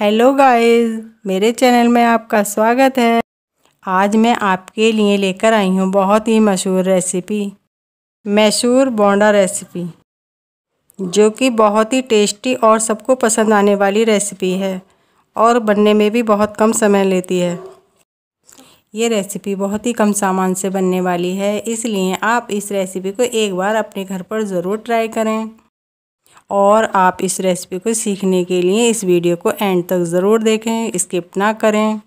hello guys मेरे channel में आपका स्वागत है आज मैं आपके लिए लेकर आई हूँ बहुत ही मशहूर रेसिपी मैशूर बोंडा रेसिपी जो कि बहुत ही टेस्टी और सबको पसंद आने वाली रेसिपी है और बनने में भी बहुत कम समय लेती है ये रेसिपी बहुत ही कम सामान से बनने वाली है इसलिए आप इस रेसिपी को एक बार अपने घर पर ज़रूर ट्राई करें और आप इस रेसिपी को सीखने के लिए इस वीडियो को एंड तक ज़रूर देखें स्किप ना करें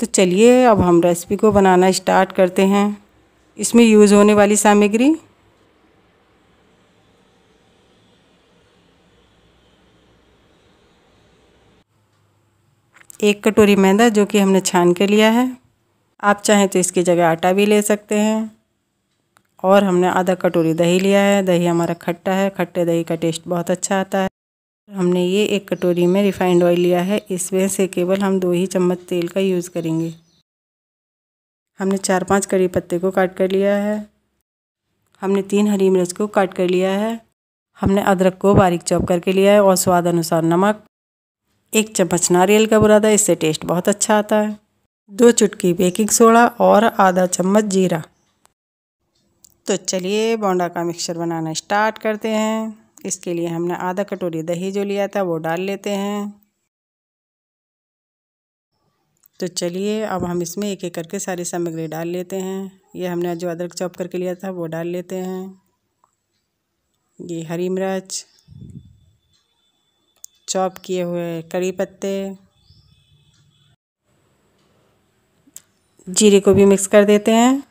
तो चलिए अब हम रेसिपी को बनाना स्टार्ट करते हैं इसमें यूज़ होने वाली सामग्री एक कटोरी मैदा जो कि हमने छान के लिया है आप चाहें तो इसकी जगह आटा भी ले सकते हैं और हमने आधा कटोरी दही लिया है दही हमारा खट्टा है खट्टे दही का टेस्ट बहुत अच्छा आता है हमने ये एक कटोरी में रिफाइंड ऑयल लिया है इसमें से केवल हम दो ही चम्मच तेल का यूज़ करेंगे हमने चार पांच करी पत्ते को काट कर लिया है हमने तीन हरी मिर्च को काट कर लिया है हमने अदरक को बारीक चॉप करके लिया है और स्वाद अनुसार नमक एक चम्मच नारियल का बुरादा इससे टेस्ट बहुत अच्छा आता है दो चुटकी बेकिंग सोडा और आधा चम्मच जीरा तो चलिए बोंडा का मिक्सचर बनाना स्टार्ट करते हैं इसके लिए हमने आधा कटोरी दही जो लिया था वो डाल लेते हैं तो चलिए अब हम इसमें एक एक करके सारी सामग्री डाल लेते हैं ये हमने जो अदरक चॉप करके लिया था वो डाल लेते हैं ये हरी मिर्च चॉप किए हुए कड़ी पत्ते जीरे को भी मिक्स कर देते हैं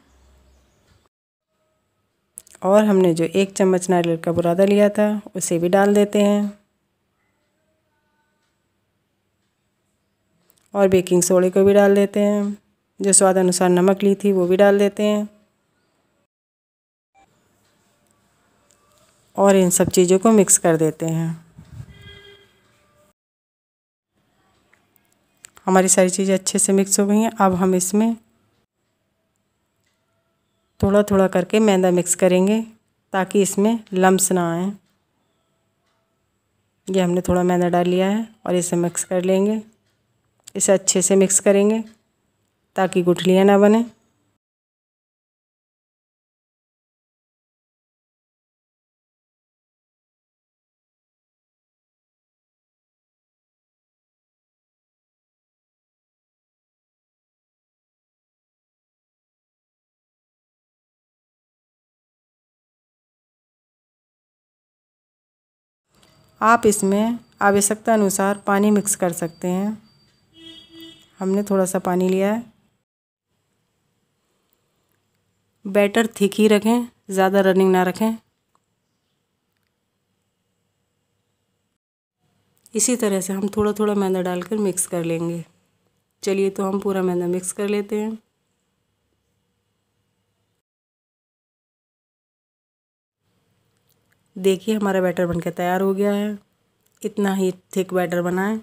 और हमने जो एक चम्मच नारियल का बुरादा लिया था उसे भी डाल देते हैं और बेकिंग सोडे को भी डाल देते हैं जो स्वाद अनुसार नमक ली थी वो भी डाल देते हैं और इन सब चीज़ों को मिक्स कर देते हैं हमारी सारी चीज़ें अच्छे से मिक्स हो गई हैं अब हम इसमें थोड़ा थोड़ा करके मैदा मिक्स करेंगे ताकि इसमें लम्स ना आए ये हमने थोड़ा मैदा डाल लिया है और इसे मिक्स कर लेंगे इसे अच्छे से मिक्स करेंगे ताकि गुठलियाँ ना बने आप इसमें आवश्यकता अनुसार पानी मिक्स कर सकते हैं हमने थोड़ा सा पानी लिया है बैटर थिक ही रखें ज़्यादा रनिंग ना रखें इसी तरह से हम थोड़ा थोड़ा मैदा डालकर मिक्स कर लेंगे चलिए तो हम पूरा मैदा मिक्स कर लेते हैं देखिए हमारा बैटर बनकर तैयार हो गया है इतना ही थिक बैटर बनाए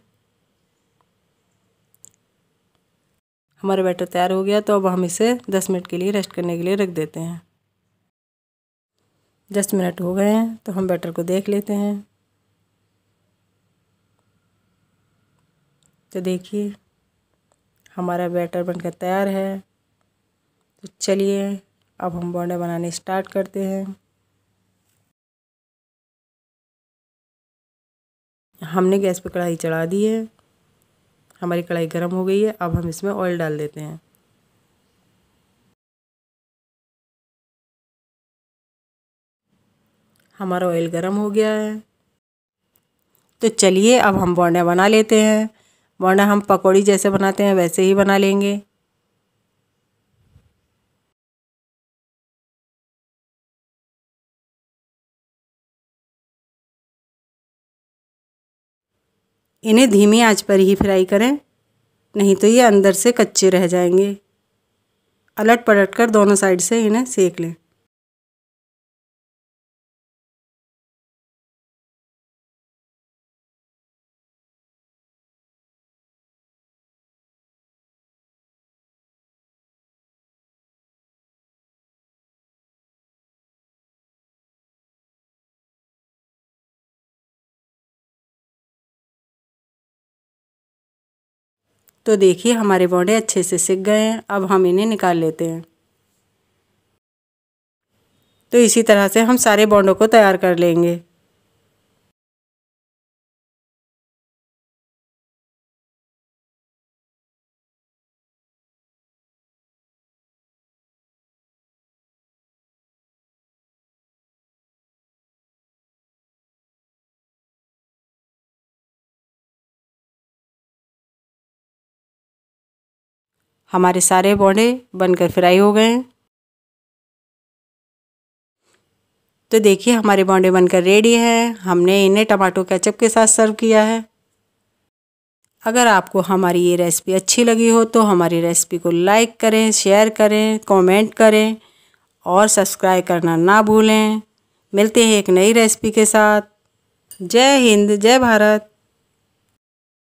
हमारा बैटर तैयार हो गया तो अब हम इसे दस मिनट के लिए रेस्ट करने के लिए रख देते हैं दस मिनट हो गए हैं तो हम बैटर को देख लेते हैं तो देखिए हमारा बैटर बनकर तैयार है तो चलिए अब हम बॉन्डे बनाने स्टार्ट करते हैं हमने गैस पे कढ़ाई चढ़ा दी है हमारी कढ़ाई गर्म हो गई है अब हम इसमें ऑयल डाल देते हैं हमारा ऑयल गर्म हो गया है तो चलिए अब हम बोंडा बना लेते हैं बोंडा हम पकौड़ी जैसे बनाते हैं वैसे ही बना लेंगे इन्हें धीमी आंच पर ही फ्राई करें नहीं तो ये अंदर से कच्चे रह जाएंगे अलट पलट कर दोनों साइड से इन्हें सेक लें तो देखिए हमारे बॉन्डे अच्छे से सिक गए हैं अब हम इन्हें निकाल लेते हैं तो इसी तरह से हम सारे बॉन्डों को तैयार कर लेंगे हमारे सारे बॉन्डे बनकर फ्राई हो गए हैं तो देखिए हमारे बॉन्डे बनकर रेडी हैं हमने इन्हें टमाटो केचप के साथ सर्व किया है अगर आपको हमारी ये रेसिपी अच्छी लगी हो तो हमारी रेसिपी को लाइक करें शेयर करें कमेंट करें और सब्सक्राइब करना ना भूलें मिलते हैं एक नई रेसिपी के साथ जय हिंद जय भारत